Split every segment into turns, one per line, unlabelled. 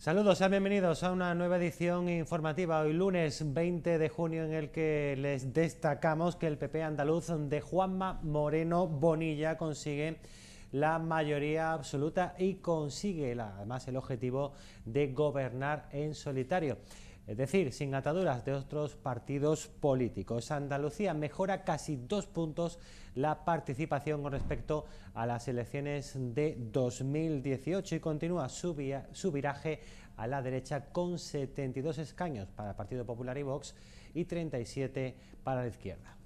Saludos, sean bienvenidos a una nueva edición informativa hoy lunes 20 de junio en el que les destacamos que el PP andaluz de Juanma Moreno Bonilla consigue la mayoría absoluta y consigue además el objetivo de gobernar en solitario es decir, sin ataduras de otros partidos políticos. Andalucía mejora casi dos puntos la participación con respecto a las elecciones de 2018 y continúa su, viraje a la derecha con 72 escaños para el Partido Popular y Vox y 37 para la izquierda.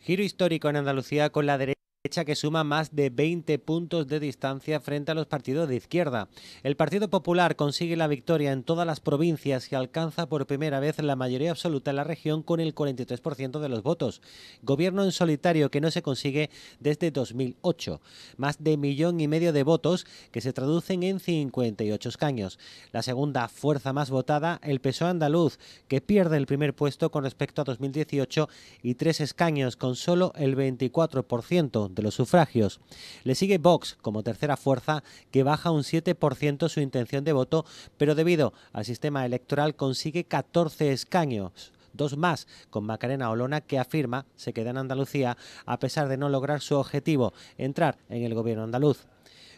Giro histórico en Andalucía con la derecha derecha que suma más de 20 puntos de distancia frente a los partidos de izquierda. El Partido Popular consigue la victoria en todas las provincias y alcanza por primera vez la mayoría absoluta en la región con el 43% de los votos. Gobierno en solitario que no se consigue desde 2008. Más de millón y medio de votos que se traducen en 58 escaños. La segunda fuerza más votada, el PSOE andaluz, que pierde el primer puesto con respecto a 2018 y tres escaños con solo el 24% los sufragios. Le sigue Vox como tercera fuerza que baja un 7% su intención de voto, pero debido al sistema electoral consigue 14 escaños dos más, con Macarena Olona, que afirma se queda en Andalucía a pesar de no lograr su objetivo, entrar en el gobierno andaluz.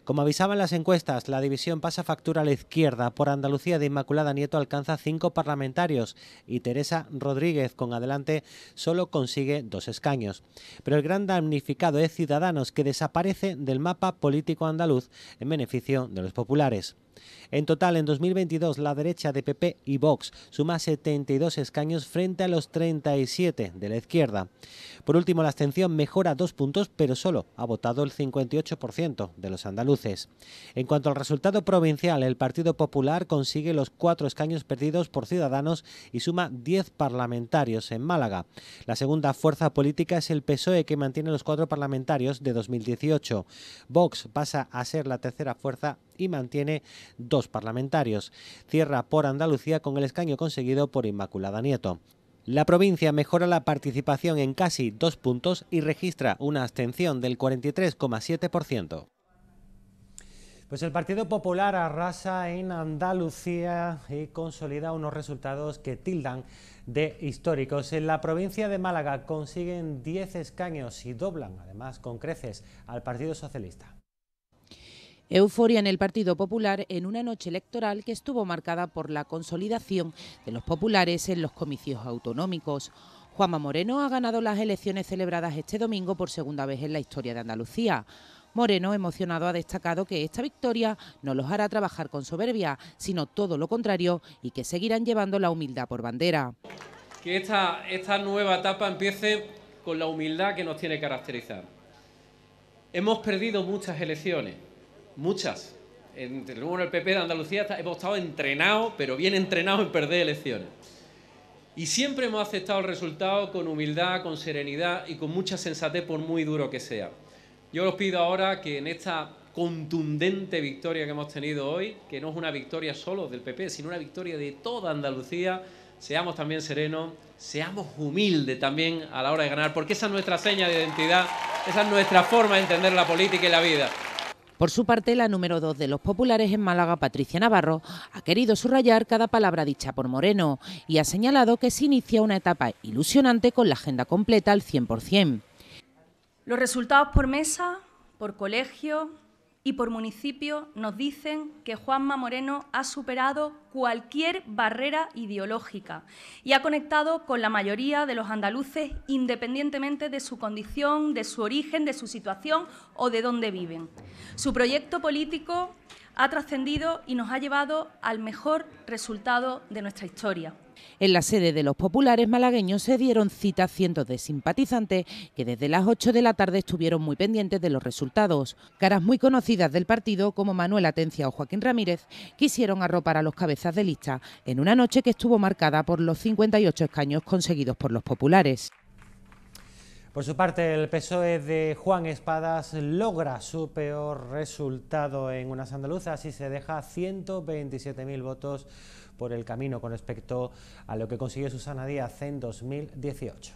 Como avisaban las encuestas, la división pasa factura a la izquierda. Por Andalucía de Inmaculada Nieto alcanza cinco parlamentarios y Teresa Rodríguez con adelante solo consigue dos escaños. Pero el gran damnificado es Ciudadanos, que desaparece del mapa político andaluz en beneficio de los populares. En total, en 2022, la derecha de PP y Vox suma 72 escaños frente a los 37 de la izquierda. Por último, la abstención mejora dos puntos, pero solo ha votado el 58% de los andaluces. En cuanto al resultado provincial, el Partido Popular consigue los cuatro escaños perdidos por Ciudadanos y suma 10 parlamentarios en Málaga. La segunda fuerza política es el PSOE, que mantiene los cuatro parlamentarios de 2018. Vox pasa a ser la tercera fuerza y mantiene dos parlamentarios. Cierra por Andalucía con el escaño conseguido por Inmaculada Nieto. La provincia mejora la participación en casi dos puntos y registra una abstención del 43,7%. Pues el Partido Popular arrasa en Andalucía y consolida unos resultados que tildan de históricos. En la provincia de Málaga consiguen 10 escaños y doblan, además, con creces
al Partido Socialista. Euforia en el Partido Popular en una noche electoral que estuvo marcada por la consolidación de los populares en los comicios autonómicos. Juanma Moreno ha ganado las elecciones celebradas este domingo por segunda vez en la historia de Andalucía. Moreno, emocionado, ha destacado que esta victoria no los hará trabajar con soberbia, sino todo lo contrario y que seguirán llevando la humildad por bandera.
Que esta, esta nueva etapa empiece con la humildad que nos tiene que caracterizar. Hemos perdido muchas elecciones, Muchas. En, el PP de Andalucía hemos estado entrenados, pero bien entrenados en perder elecciones. Y siempre hemos aceptado el resultado con humildad, con serenidad y con mucha sensatez, por muy duro que sea. Yo os pido ahora que en esta contundente victoria que hemos tenido hoy, que no es una victoria solo del PP, sino una victoria de toda Andalucía, seamos también serenos, seamos humildes también a la hora de ganar, porque esa es nuestra seña de identidad, esa es nuestra forma de entender la política y la vida.
Por su parte, la número dos de los populares en Málaga, Patricia Navarro, ha querido subrayar cada palabra dicha por Moreno y ha señalado que se inicia una etapa ilusionante con la agenda completa al 100%.
Los resultados por mesa, por colegio, y por municipio nos dicen que Juanma Moreno ha superado cualquier barrera ideológica y ha conectado con la mayoría de los andaluces independientemente de su condición, de su origen, de su situación o de dónde viven. Su proyecto político ha trascendido y nos ha llevado al mejor resultado de nuestra historia.
En la sede de los populares malagueños se dieron cita a cientos de simpatizantes que desde las 8 de la tarde estuvieron muy pendientes de los resultados. Caras muy conocidas del partido como Manuel Atencia o Joaquín Ramírez quisieron arropar a los cabezas de lista en una noche que estuvo marcada por los 58 escaños conseguidos por los populares.
Por su parte, el PSOE de Juan Espadas logra su peor resultado en unas andaluzas y se deja 127.000 votos por el camino con respecto a lo que consiguió Susana Díaz en 2018.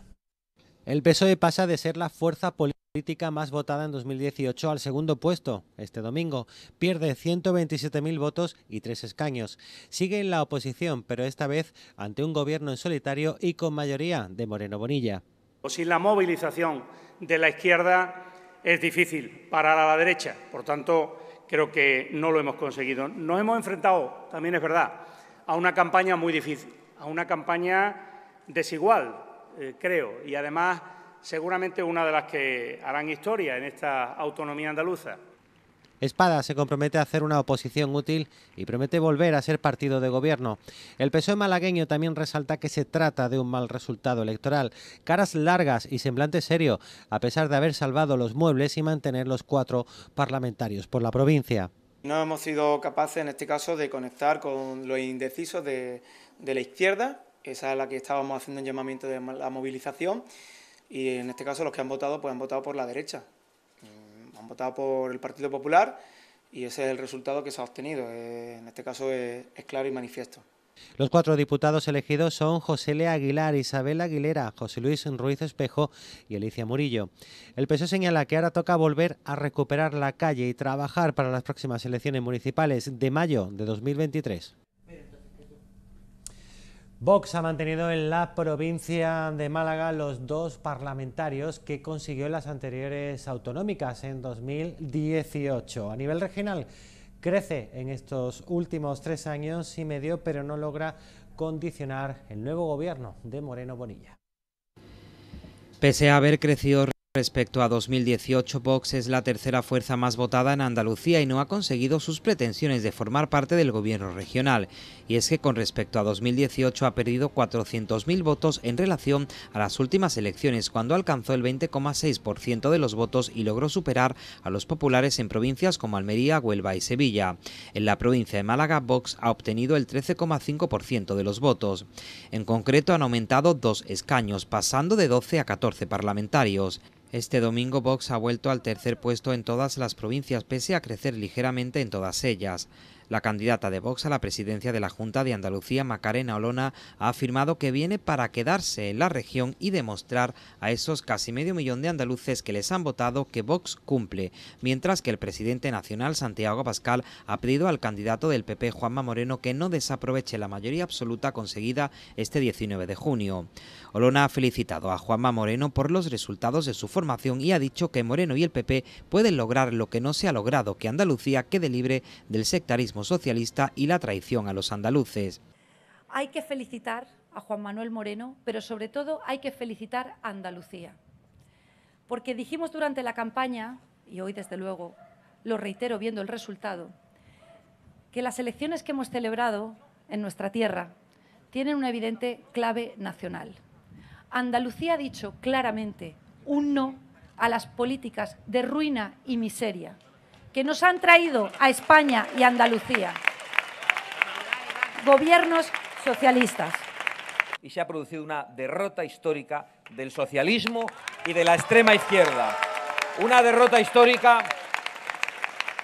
El PSOE pasa de ser la fuerza política más votada en 2018 al segundo puesto este domingo. Pierde 127.000 votos y tres escaños. Sigue en la oposición, pero esta vez ante un gobierno en solitario y con mayoría de Moreno Bonilla.
O sin la movilización de la izquierda es difícil parar a la derecha. Por tanto, creo que no lo hemos conseguido. Nos hemos enfrentado, también es verdad, a una campaña muy difícil, a una campaña desigual, eh, creo, y además seguramente una de las que harán historia en esta autonomía andaluza.
Espada se compromete a hacer una oposición útil y promete volver a ser partido de gobierno. El PSOE malagueño también resalta que se trata de un mal resultado electoral. Caras largas y semblante serio, a pesar de haber salvado los muebles y mantener los cuatro parlamentarios por la provincia.
No hemos sido capaces en este caso de conectar con los indecisos de, la izquierda, esa es la que estábamos haciendo un llamamiento de la movilización, y en este caso los que han votado, pues han votado por la derecha han votado por el Partido Popular y ese es el resultado que se ha obtenido. Eh, en este caso es, claro y manifiesto.
Los cuatro diputados elegidos son José Lea Aguilar, Isabel Aguilera, José Luis Ruiz Espejo y Alicia Murillo. El PSOE señala que ahora toca volver a recuperar la calle y trabajar para las próximas elecciones municipales de mayo de 2023. Vox ha mantenido en la provincia de Málaga los dos parlamentarios que consiguió en las anteriores autonómicas en 2018. A nivel regional, crece en estos últimos tres años y medio, pero no logra condicionar el nuevo gobierno de Moreno Bonilla.
Pese a haber crecido Respecto a 2018, Vox es la tercera fuerza más votada en Andalucía y no ha conseguido sus pretensiones de formar parte del gobierno regional. Y es que con respecto a 2018 ha perdido 400.000 votos en relación a las últimas elecciones, cuando alcanzó el 20,6% de los votos y logró superar a los populares en provincias como Almería, Huelva y Sevilla. En la provincia de Málaga, Vox ha obtenido el 13,5% de los votos. En concreto, han aumentado dos escaños, pasando de 12 a 14 parlamentarios. Este domingo Vox ha vuelto al tercer puesto en todas las provincias, pese a crecer ligeramente en todas ellas. La candidata de Vox a la presidencia de la Junta de Andalucía, Macarena Olona, ha afirmado que viene para quedarse en la región y demostrar a esos casi medio millón de andaluces que les han votado que Vox cumple, mientras que el presidente nacional, Santiago Pascal, ha pedido al candidato del PP, Juanma Moreno, que no desaproveche la mayoría absoluta conseguida este 19 de junio. Olona ha felicitado a Juanma Moreno por los resultados de su formación y ha dicho que Moreno y el PP pueden lograr lo que no se ha logrado, que Andalucía quede libre del sectarismo socialista y la traición a los andaluces.
Hay que felicitar a Juan Manuel Moreno, pero sobre todo hay que felicitar a Andalucía. Porque dijimos durante la campaña, y hoy desde luego lo reitero viendo el resultado, que las elecciones que hemos celebrado en nuestra tierra tienen una evidente clave nacional. Andalucía ha dicho claramente un no a las políticas de ruina y miseria que nos han traído a España y Andalucía.
Gobiernos socialistas.
Y se ha producido una derrota histórica del socialismo y de la extrema izquierda. Una derrota histórica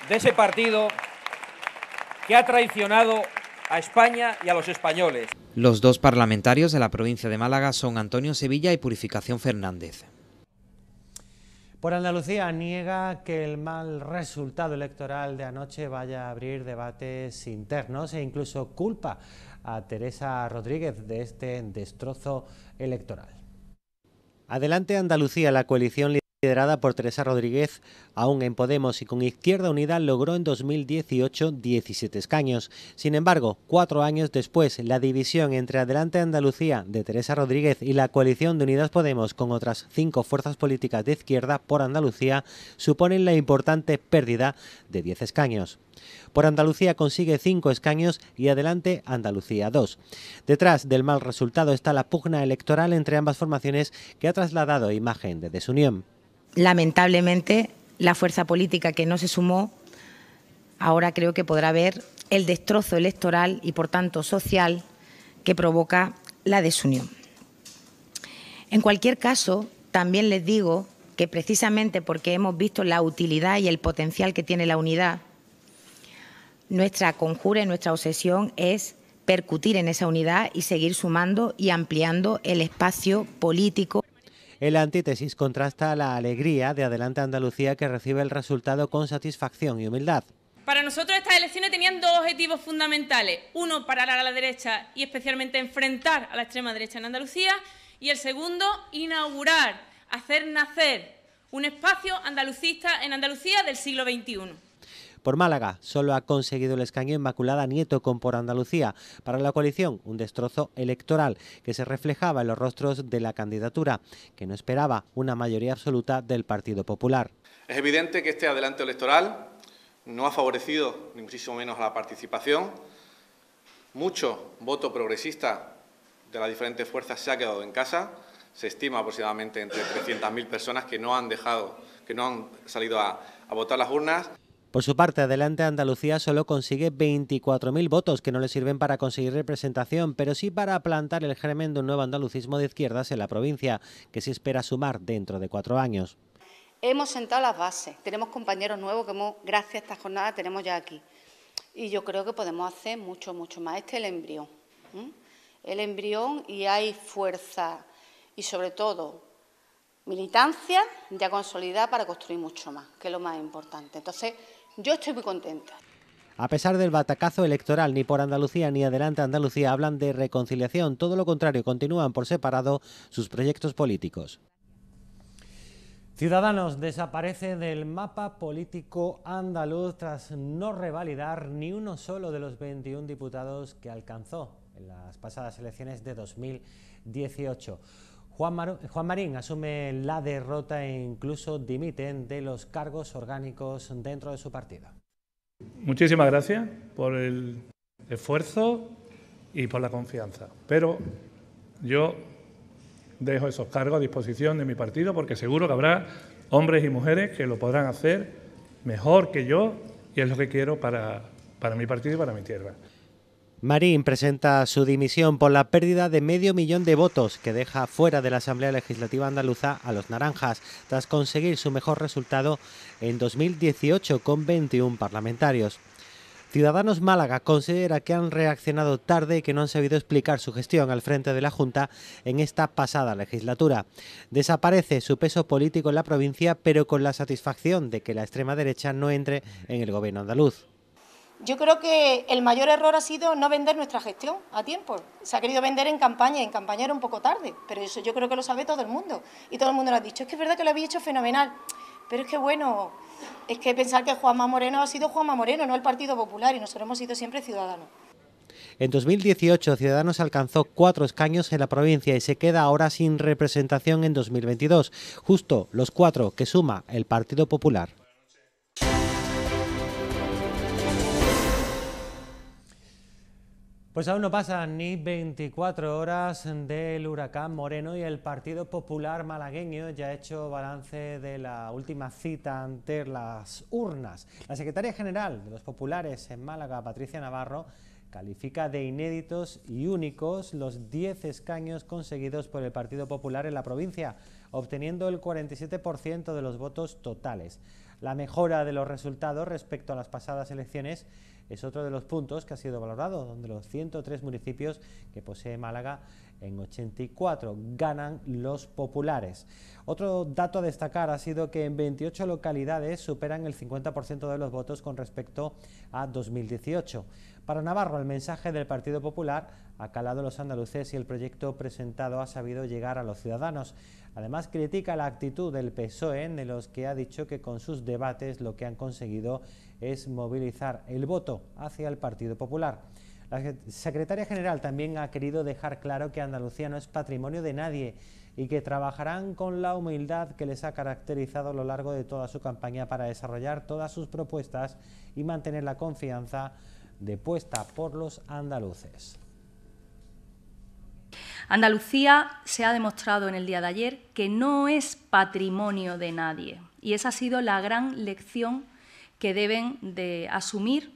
de ese partido que ha traicionado a España y a los españoles. Los dos parlamentarios de la provincia de Málaga son Antonio Sevilla y Purificación Fernández.
Por Andalucía niega que el mal resultado electoral de anoche vaya a abrir debates internos e incluso culpa a Teresa Rodríguez de este destrozo electoral. Adelante Andalucía, la coalición liderada por Teresa Rodríguez, aún en Podemos y con Izquierda Unida logró en 2018 17 escaños. Sin embargo, cuatro años después, la división entre Adelante Andalucía de Teresa Rodríguez y la coalición de Unidas Podemos con otras cinco fuerzas políticas de izquierda por Andalucía suponen la importante pérdida de 10 escaños. Por Andalucía consigue 5 escaños y adelante Andalucía 2. Detrás del mal resultado está la pugna electoral entre ambas formaciones que ha trasladado imagen de desunión
lamentablemente, la fuerza política que no se sumó ahora creo que podrá ver el destrozo electoral y, por tanto, social que provoca la desunión. En cualquier caso, también les digo que precisamente porque hemos visto la utilidad y el potencial que tiene la unidad, nuestra conjura y nuestra obsesión es percutir en esa unidad y seguir sumando y ampliando el espacio político.
El antítesis contrasta la alegría de Adelante Andalucía que recibe el resultado con satisfacción y humildad.
Para nosotros estas elecciones tenían dos objetivos fundamentales. Uno, parar a la derecha y especialmente enfrentar a la extrema derecha en Andalucía. Y el segundo, inaugurar, hacer nacer un espacio andalucista en Andalucía del siglo XXI.
Por Málaga, solo ha conseguido el escaño Inmaculada Nieto con Por Andalucía. Para la coalición, un destrozo electoral que se reflejaba en los rostros de la candidatura, que no esperaba una mayoría absoluta del Partido Popular.
Es evidente que este adelanto electoral no ha favorecido ni muchísimo menos a la participación.
Mucho voto progresista de las diferentes fuerzas se ha quedado en casa. Se estima aproximadamente entre 300.000 personas que no han dejado, que no han salido a, a votar las urnas. Por su parte, Adelante Andalucía solo consigue 24.000 votos que no le sirven para conseguir representación, pero sí para plantar el germen de un nuevo andalucismo de izquierdas en la provincia, que se espera sumar dentro de cuatro años.
Hemos sentado las bases, tenemos compañeros nuevos que hemos, gracias a esta jornada tenemos ya aquí. Y yo creo que podemos hacer mucho, mucho más. Este es el embrión. El embrión y hay fuerza y sobre todo militancia ya consolidada para construir mucho más, que es lo más importante. Entonces, yo estoy muy contenta.
A pesar del batacazo electoral, ni por Andalucía ni Adelante Andalucía hablan de reconciliación, todo lo contrario, continúan por separado sus proyectos políticos. Ciudadanos desaparece del mapa político andaluz tras no revalidar ni uno solo de los 21 diputados que alcanzó en las pasadas elecciones de 2018. Juan, Marín asume la derrota e incluso dimiten de los cargos orgánicos dentro de su partido.
Muchísimas gracias por el esfuerzo y por la confianza. Pero yo dejo esos cargos a disposición de mi partido porque seguro que habrá hombres y mujeres que lo podrán hacer mejor que yo y es lo que quiero para mi partido y para mi tierra.
Marín presenta su dimisión por la pérdida de medio millón de votos que deja fuera de la Asamblea Legislativa Andaluza a los naranjas, tras conseguir su mejor resultado en 2018 con 21 parlamentarios. Ciudadanos Málaga considera que han reaccionado tarde y que no han sabido explicar su gestión al frente de la Junta en esta pasada legislatura. Desaparece su peso político en la provincia, pero con la satisfacción de que la extrema derecha no entre en el gobierno andaluz.
Yo creo que el mayor error ha sido no vender nuestra gestión a tiempo. Se ha querido vender en campaña, en campaña era un poco tarde, pero eso yo creo que lo sabe todo el mundo. Y todo el mundo lo ha dicho, es que es verdad que lo había hecho fenomenal, pero es que bueno, es que pensar que Juanma Moreno ha sido Juanma Moreno, no el Partido Popular, y nosotros hemos sido siempre ciudadanos.
En 2018 Ciudadanos alcanzó cuatro escaños en la provincia y se queda ahora sin representación en 2022, justo los cuatro que suma el Partido Popular. Pues aún no pasan ni 24 horas del huracán Moreno y el Partido Popular malagueño ya ha hecho balance de la última cita ante las urnas. La secretaria general de los populares en Málaga, Patricia Navarro, califica de inéditos y únicos los 10 escaños conseguidos por el Partido Popular en la provincia, obteniendo el 47% de los votos totales. La mejora de los resultados respecto a las pasadas elecciones es otro de los puntos que ha sido valorado, donde los 103 municipios que posee Málaga en 84 ganan los populares. Otro dato a destacar ha sido que en 28 localidades superan el 50% de los votos con respecto a 2018. Para Navarro, el mensaje del Partido Popular ha calado los andaluces y el proyecto presentado ha sabido llegar a los ciudadanos. Además, critica la actitud del PSOE, de los que ha dicho que con sus debates lo que han conseguido es movilizar el voto hacia el Partido Popular. La secretaria general también ha querido dejar claro que Andalucía no es patrimonio de nadie y que trabajarán con la humildad que les ha caracterizado a lo largo de toda su campaña para desarrollar todas sus propuestas y mantener la confianza depuesta por los andaluces.
Andalucía se ha demostrado en el día de ayer que no es patrimonio de nadie y esa ha sido la gran lección que deben de asumir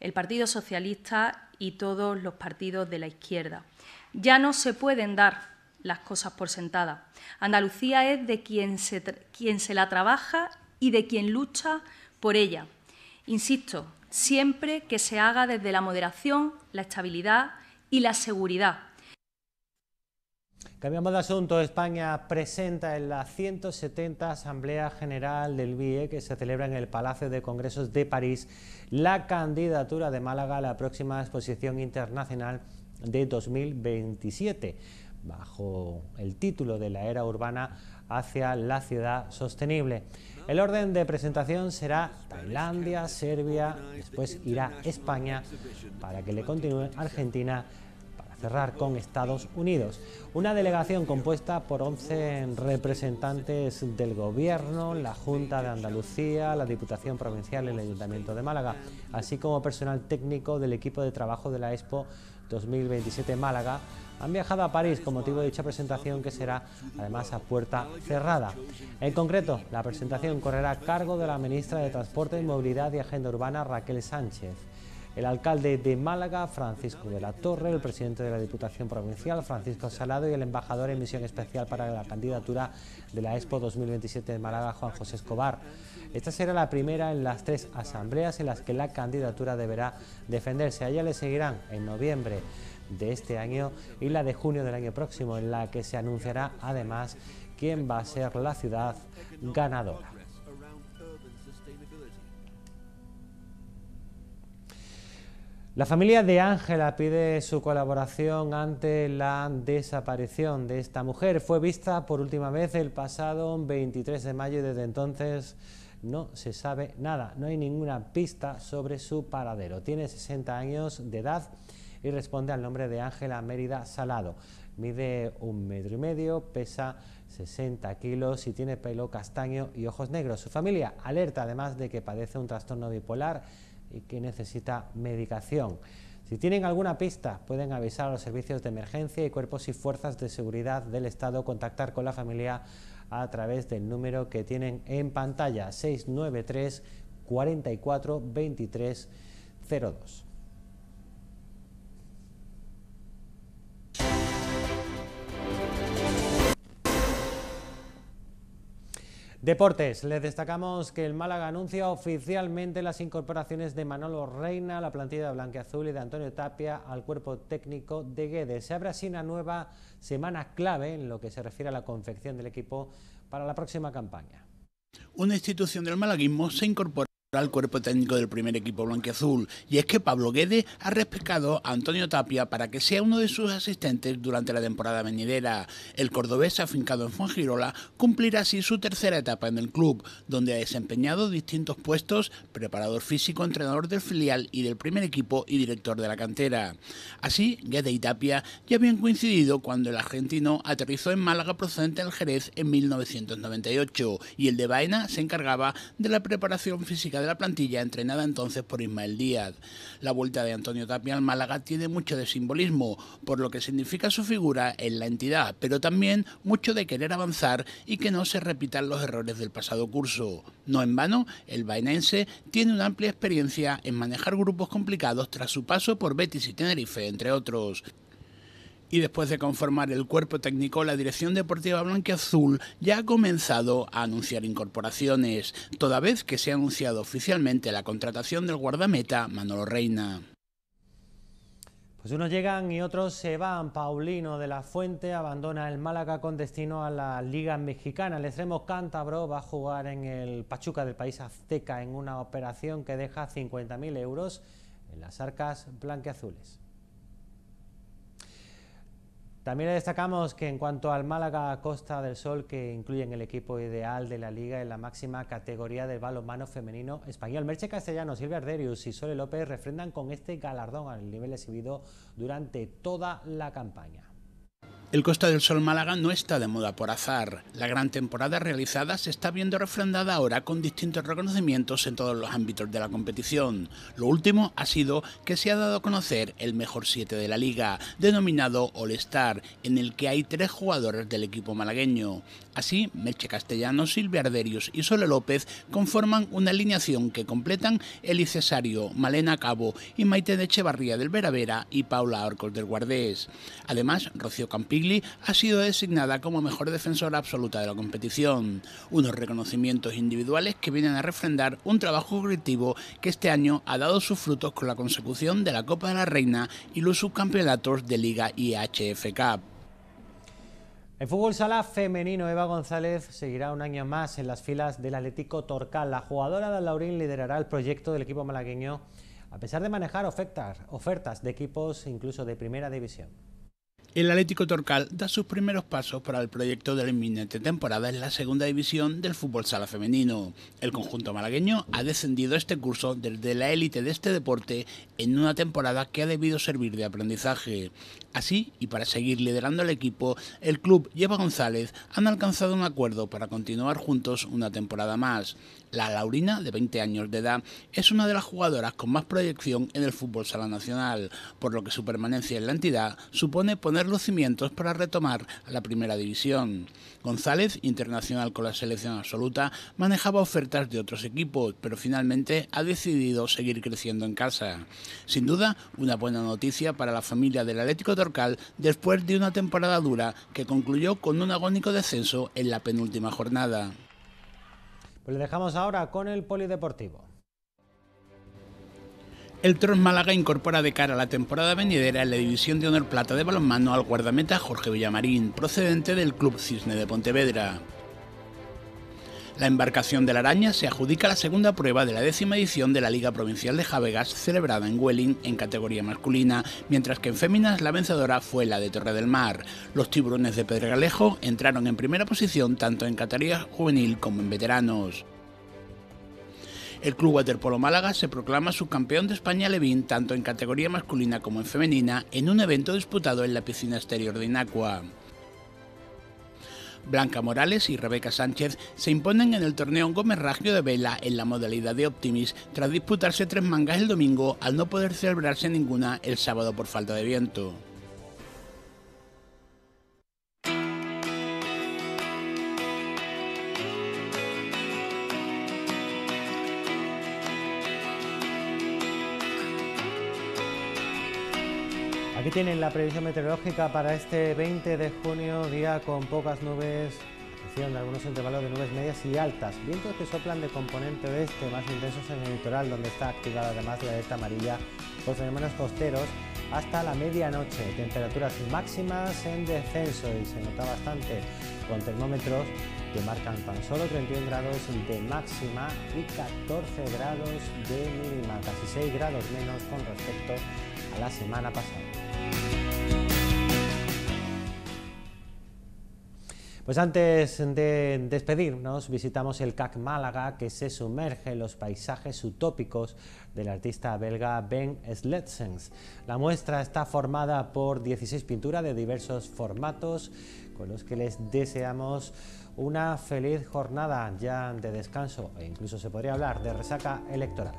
el Partido Socialista y todos los partidos de la izquierda. Ya no se pueden dar las cosas por sentadas. Andalucía es de quien se, quien se la trabaja y de quien lucha por ella. Insisto, siempre que se haga desde la moderación, la estabilidad y la seguridad,
Cambiamos de asunto. España presenta en la 170 Asamblea General del BIE, que se celebra en el Palacio de Congresos de París, la candidatura de Málaga a la próxima exposición internacional de 2027, bajo el título de la era urbana hacia la ciudad sostenible. El orden de presentación será Tailandia, Serbia, después irá España, para que le continúe Argentina cerrar con Estados Unidos. Una delegación compuesta por 11 representantes del Gobierno, la Junta de Andalucía, la Diputación Provincial y el Ayuntamiento de Málaga, así como personal técnico del equipo de trabajo de la Expo 2027 Málaga, han viajado a París con motivo de dicha presentación que será además a puerta cerrada. En concreto, la presentación correrá a cargo de la ministra de Transporte, y Movilidad y Agenda Urbana, Raquel Sánchez el alcalde de Málaga, Francisco de la Torre, el presidente de la Diputación Provincial, Francisco Salado, y el embajador en misión especial para la candidatura de la Expo 2027 de Málaga, Juan José Escobar. Esta será la primera en las tres asambleas en las que la candidatura deberá defenderse. A ella le seguirán en noviembre de este año y la de junio del año próximo, en la que se anunciará además quién va a ser la ciudad ganadora. La familia de Ángela pide su colaboración ante la desaparición de esta mujer. Fue vista por última vez el pasado 23 de mayo y desde entonces no se sabe nada. No hay ninguna pista sobre su paradero. Tiene 60 años de edad y responde al nombre de Ángela Mérida Salado. Mide un metro y medio, pesa 60 kilos y tiene pelo castaño y ojos negros. Su familia alerta además de que padece un trastorno bipolar y que necesita medicación. Si tienen alguna pista, pueden avisar a los servicios de emergencia y cuerpos y fuerzas de seguridad del Estado, contactar con la familia a través del número que tienen en pantalla 693 44 Deportes, les destacamos que el Málaga anuncia oficialmente las incorporaciones de Manolo Reina la plantilla de Blanqueazul y de Antonio Tapia al cuerpo técnico de Guedes. Se abre así una nueva semana clave en lo que se refiere a la confección del equipo para la próxima campaña.
Una institución del malaguismo se incorpora al cuerpo técnico del primer equipo blanquiazul. Y es que Pablo guede ha respetado a Antonio Tapia para que sea uno de sus asistentes durante la temporada venidera. El cordobés afincado en Fuengirola cumplirá así su tercera etapa en el club, donde ha desempeñado distintos puestos, preparador físico, entrenador del filial y del primer equipo y director de la cantera. Así, Guedes y Tapia ya habían coincidido cuando el argentino aterrizó en Málaga procedente del Jerez en 1998 y el de Baena se encargaba de la preparación física la plantilla, entrenada entonces por Ismael Díaz. La vuelta de Antonio Tapia al Málaga tiene mucho de simbolismo, por lo que significa su figura en la entidad, pero también mucho de querer avanzar y que no se repitan los errores del pasado curso. No en vano, el bainense tiene una amplia experiencia en manejar grupos complicados tras su paso por Betis y Tenerife, entre otros y después de conformar el cuerpo técnico, la dirección deportiva Blanqueazul ya ha comenzado a anunciar incorporaciones, toda vez que se ha anunciado oficialmente la contratación del guardameta Manolo Reina.
Pues unos llegan y otros se van. Paulino de la Fuente abandona el Málaga con destino a la Liga Mexicana. El extremo cántabro va a jugar en el Pachuca del país azteca en una operación que deja 50.000 euros en las arcas blanqueazules. También destacamos que en cuanto al Málaga Costa del Sol, que incluyen el equipo ideal de la liga en la máxima categoría del balonmano femenino español, Merche Castellano, Silvia Arderius y Sole López refrendan con este galardón al nivel exhibido durante toda la campaña.
El Costa del Sol Málaga no está de moda por azar. La gran temporada realizada se está viendo refrendada ahora con distintos reconocimientos en todos los ámbitos de la competición. Lo último ha sido que se ha dado a conocer el mejor 7 de la liga, denominado All-Star, en el que hay tres jugadores del equipo malagueño. Así, Melche Castellano, Silvia Arderius y Sole López conforman una alineación que completan Eli Cesario, Malena Cabo y Maite de Echevarría del Veravera y Paula Orcos del Guardés. Además, Rocío Campillo ha sido designada como mejor defensora absoluta de la competición, unos reconocimientos individuales que vienen a refrendar un trabajo colectivo que este año ha dado sus frutos con la consecución de la Copa de la Reina y los subcampeonatos de Liga y El Cup. fútbol sala
femenino, Eva González seguirá un año más en las filas del Atlético Torcal. La jugadora de Laurín liderará el proyecto del equipo malagueño, a pesar de manejar ofertas de equipos
incluso de primera división. El Atlético Torcal da sus primeros pasos para el proyecto de la inminente temporada en la segunda división del fútbol sala femenino. El conjunto malagueño ha descendido este curso desde la élite de este deporte en una temporada que ha debido servir de aprendizaje. Así, y para seguir liderando al equipo, el club y Eva González han alcanzado un acuerdo para continuar juntos una temporada más. La Laurina, de 20 años de edad, es una de las jugadoras con más proyección en el fútbol sala nacional, por lo que su permanencia en la entidad supone poner los cimientos para retomar a la primera división. González, internacional con la selección absoluta, manejaba ofertas de otros equipos, pero finalmente ha decidido seguir creciendo en casa. Sin duda, una buena noticia para la familia del Atlético de después de una temporada dura que concluyó con un agónico descenso en la penúltima jornada.
Pues le dejamos ahora con el polideportivo.
El tron Málaga incorpora de cara a la temporada venidera en la División de Honor Plata de Balonmano al guardameta Jorge Villamarín, procedente del Club Cisne de Pontevedra. La embarcación de la araña se adjudica la segunda prueba de la décima edición de la Liga Provincial de Javegas celebrada en Welling en categoría masculina, mientras que en féminas la vencedora fue la de Torre del Mar. Los tiburones de Pedregalejo entraron en primera posición tanto en categoría juvenil como en veteranos. El Club Waterpolo Málaga se proclama subcampeón de España Levín tanto en categoría masculina como en femenina en un evento disputado en la piscina exterior de Inacua. Blanca Morales y Rebeca Sánchez se imponen en el torneo Gómez Raggio de Vela en la modalidad de Optimis tras disputarse tres mangas el domingo al no poder celebrarse ninguna el sábado por falta de viento.
Aquí tienen la previsión meteorológica para este 20 de junio, día con pocas nubes, función de algunos intervalos de nubes medias y altas. Vientos que soplan de componente oeste, más intensos en el litoral, donde está activada además la alerta amarilla por fenómenos costeros hasta la medianoche. Temperaturas máximas en descenso y se nota bastante con termómetros que marcan tan solo 31 grados de máxima y 14 grados de mínima, casi 6 grados menos con respecto a la semana pasada. Pues antes de despedirnos, visitamos el CAC Málaga, que se sumerge en los paisajes utópicos del artista belga Ben Sletsens. La muestra está formada por 16 pinturas de diversos formatos, con los que les deseamos una feliz jornada ya de descanso e incluso se podría hablar de resaca electoral.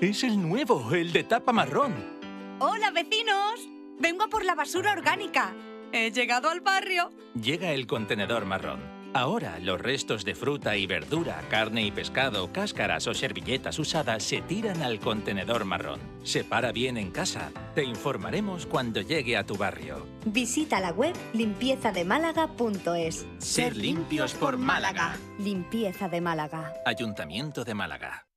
Es el nuevo, el de tapa marrón.
¡Hola, vecinos! Vengo por la basura orgánica. He llegado al barrio.
Llega el contenedor marrón. Ahora, los restos de fruta y verdura, carne y pescado, cáscaras o servilletas usadas se tiran al contenedor marrón. Separa bien en casa. Te informaremos cuando llegue a tu barrio.
Visita la web limpiezademálaga.es. Ser
limpios por Málaga.
Limpieza de Málaga.
Ayuntamiento de Málaga.